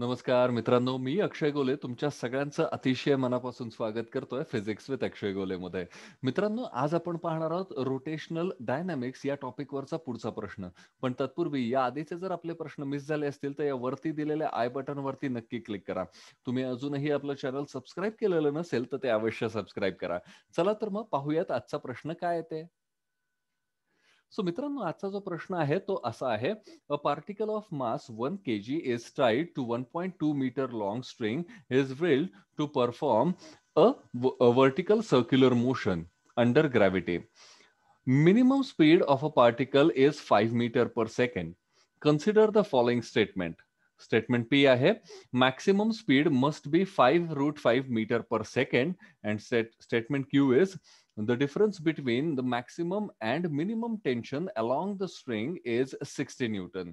नमस्कार मित्रांनो मी अक्षय गोले तुमच्या सगळ्यांचं अतिशय मनापासून स्वागत करतोय फिजिक्स विथ अक्षय गोले मध्ये मित्रांनो आज आपण पाहणार आहोत रोटेशनल डायनामिक्स या टॉपिकवरचा पुढचा प्रश्न पण तत्पूर्वी या आधीचे जर आपले प्रश्न मिस झाले असतील तर या वरती दिलेल्या आय बटनवरती नक्की क्लिक करा तुम्ही अजूनही आपलं चॅनल सबस्क्राईब केलेलं नसेल तर ते अवश्य सबस्क्राईब करा चला तर मग पाहूयात आजचा प्रश्न काय येते सो मित्रांनो आजचा जो प्रश्न आहे तो असा आहे a particle of mass one K G is tied to one point two metre long string is whirled to perform a vertical circular motion under gravity minimum speed of a particle is five metre per second consider the following statement statement P आहे maximum speed must be five root five metre per second and statement Q is The difference between the maximum and minimum tension along the string is 60 Newton.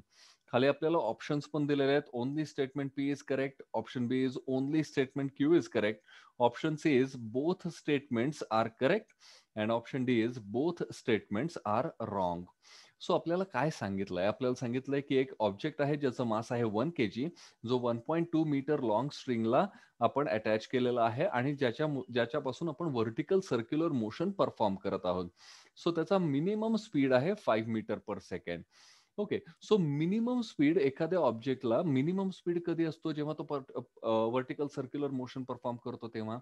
खाली आपल्याला options पण दिलेले आहेत only statement P is correct option B is only statement Q is correct option C is both statements are correct and option D is both statements are wrong so आपल्याला काय सांगितलंय आपल्याला सांगितलंय की एक ऑब्जेक्ट आहे ज्याचं मास आहे वन के जी जो one point two metre long स्ट्रिंगला आपण अटॅच केलेला आहे आणि ज्याच्या ज्याच्यापासून आपण व्हर्टिकल सर्क्युलर मोशन परफॉर्म करत आहोत सो त्याचा मिनिमम स्पीड आहे five metre per second okay so minimum speed एखाद्या ऑब्जेक्टला मिनिमम स्पीड कधी असतो जेव्हा तो वर्टिकल सर्क्युलर मोशन परफॉर्म करतो तेव्हा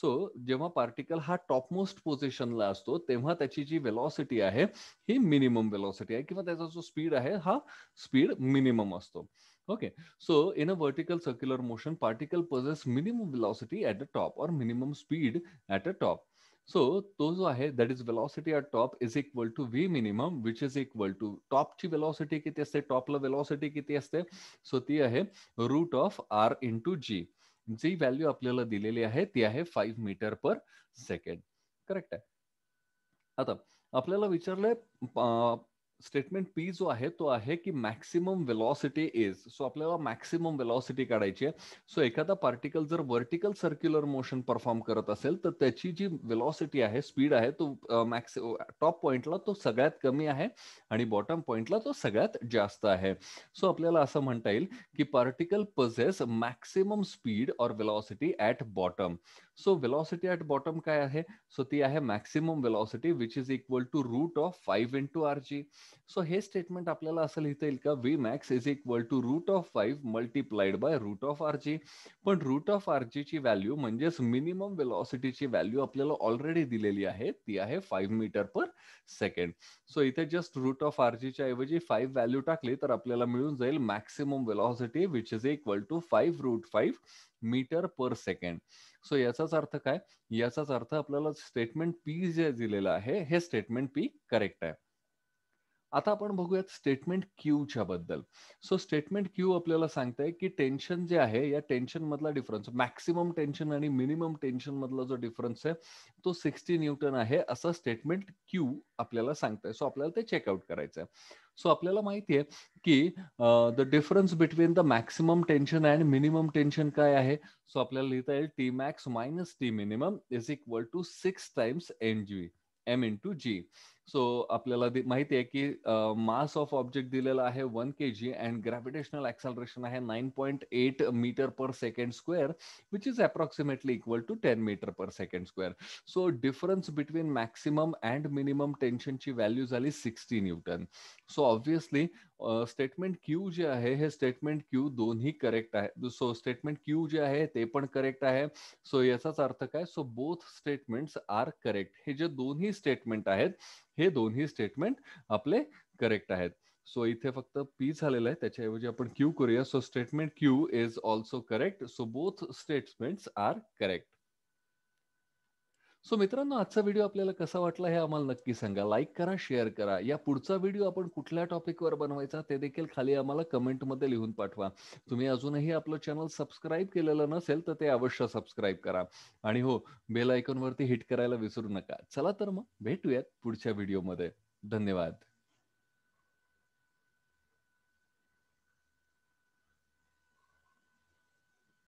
सो जेव्हा पार्टिकल हा टॉप मोस्ट पोझिशनला असतो तेव्हा त्याची जी वेलॉसिटी आहे ही मिनिमम वेलॉसिटी आहे किंवा त्याचा जो स्पीड आहे हा स्पीड मिनिमम असतो okay so in a vertical circular motion particle possesses minimum velocity at a top और minimum speed at a top so तो जो आहे that is velocity top is equal to V minimum which is equal to टॉपची velocity किती असते टॉपला velocity किती असते सो ती आहे root of R into G G value आपल्याला दिलेली आहे ती आहे five metre per second correct आहे आता आपल्याला विचारलंय स्टेटमेंट पी जो आहे तो आहे की मॅक्सिमम वेलॉसिटी इज सो आपल्याला मॅक्सिमम वेलॉसिटी काढायची आहे सो एखादा पार्टिकल जर व्हर्टिकल सर्क्युलर मोशन परफॉर्म करत असेल तर त्याची जी वेलॉसिटी आहे स्पीड आहे तो मॅक्सि टॉप पॉइंटला तो सगळ्यात कमी आहे आणि बॉटम पॉइंटला तो सगळ्यात जास्त आहे सो आपल्याला असं म्हणता येईल की particle possesses maximum speed or velocity at bottom so velocity at bottom काय आहे सो ती आहे maximum velocity which is equal to root of five into R G so हे स्टेटमेंट आपल्याला असं लिहिता येईल का V max is equal to root of five multiplied by root of R G पण रूट ऑफ आर ची value म्हणजेच minimum वेलॉसिटीची व्हॅल्यू आपल्याला ऑलरेडी दिलेली आहे ती आहे five metre per second so इथे जस्ट रूट ऑफ आर च्या ऐवजी फाईव्ह व्हॅल्यू टाकली तर आपल्याला मिळून जाईल maximum velocity which is equal to five root five metre per second so याचाच अर्थ काय याचाच अर्थ आपल्याला स्टेटमेंट पी जे दिलेलं आहे हे स्टेटमेंट पी करेक्ट आहे आता आपण बघूयात स्टेटमेंट क्यूच्या बद्दल सो स्टेटमेंट क्यू आपल्याला सांगताय की टेन्शन जे आहे या टेन्शन मधला डिफरन्स मॅक्सिमम टेन्शन आणि मिनिमम टेन्शन मधला जो डिफरन्स आहे तो सिक्स्टी न्यूटन आहे असं स्टेटमेंट क्यू आपल्याला सांगताय सो आपल्याला ते चेकआउट करायचं आहे सो आपल्याला माहिती आहे की the difference between the maximum tension and minimum tension काय आहे सो आपल्याला लिहिता येईल T max minus T minimum is equal to six times N G M into G so आपल्याला माहिती आहे की मास ऑफ ऑब्जेक्ट दिलेला आहे one K G and gravitational acceleration आहे nine point eight metre per second square which is approximately equal to ten metre per second square so difference between maximum and minimum टेन्शनची value झाली sixty newton so obviously statement Q जे आहे हे statement Q दोन्ही correct आहे so statement Q जे आहे ते पण करेक्ट आहे सो याचाच अर्थ काय so both statements are correct हे जे दोन्ही स्टेटमेंट आहेत हे दोन्ही स्टेटमेंट आपले करेक्ट आहेत सो इथे फक्त पी झालेलं आहे त्याच्याऐवजी आपण क्यू करूया so statement Q is also correct so both statements are correct so मित्रांनो आजचा व्हिडिओ आपल्याला कसा वाटला हे आम्हाला नक्की सांगा लाईक करा शेअर करा या पुढचा व्हिडिओ आपण कुठल्या टॉपिकवर बनवायचा ते देखील खाली आम्हाला कमेंटमध्ये लिहून पाठवा तुम्ही अजूनही आपलं चॅनल सबस्क्राईब केलेलं नसेल तर ते अवश्य सबस्क्राईब करा आणि हो बेल आयकॉनवरती हिट करायला विसरू नका चला तर मग भेटूयात पुढच्या व्हिडिओमध्ये धन्यवाद